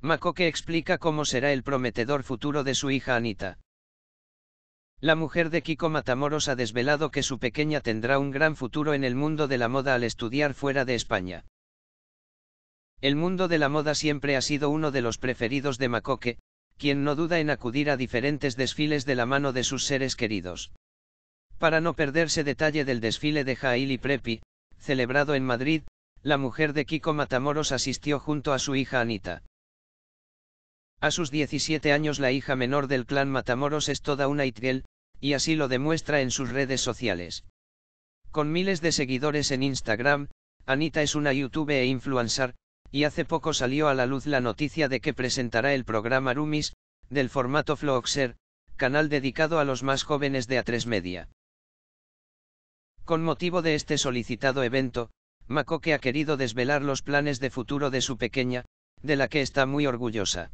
Makoke explica cómo será el prometedor futuro de su hija Anita. La mujer de Kiko Matamoros ha desvelado que su pequeña tendrá un gran futuro en el mundo de la moda al estudiar fuera de España. El mundo de la moda siempre ha sido uno de los preferidos de Makoke, quien no duda en acudir a diferentes desfiles de la mano de sus seres queridos. Para no perderse detalle del desfile de Jail y Prepi, celebrado en Madrid, la mujer de Kiko Matamoros asistió junto a su hija Anita. A sus 17 años la hija menor del clan Matamoros es toda una itgel, y así lo demuestra en sus redes sociales. Con miles de seguidores en Instagram, Anita es una YouTube e influencer, y hace poco salió a la luz la noticia de que presentará el programa Rumis, del formato Floxer, canal dedicado a los más jóvenes de A3 Media. Con motivo de este solicitado evento, Makoke ha querido desvelar los planes de futuro de su pequeña, de la que está muy orgullosa.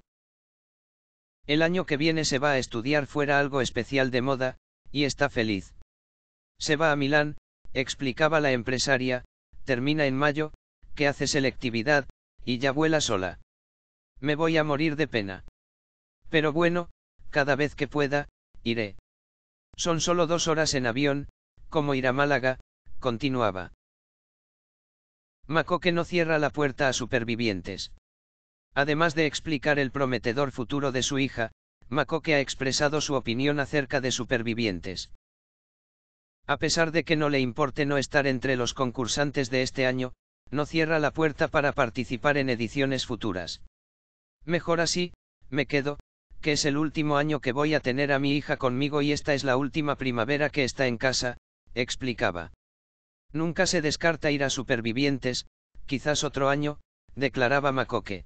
El año que viene se va a estudiar fuera algo especial de moda, y está feliz. Se va a Milán, explicaba la empresaria, termina en mayo, que hace selectividad, y ya vuela sola. Me voy a morir de pena. Pero bueno, cada vez que pueda, iré. Son solo dos horas en avión, como ir a Málaga, continuaba. que no cierra la puerta a supervivientes. Además de explicar el prometedor futuro de su hija, Makoke ha expresado su opinión acerca de supervivientes. A pesar de que no le importe no estar entre los concursantes de este año, no cierra la puerta para participar en ediciones futuras. Mejor así, me quedo, que es el último año que voy a tener a mi hija conmigo y esta es la última primavera que está en casa, explicaba. Nunca se descarta ir a supervivientes, quizás otro año, declaraba Makoke.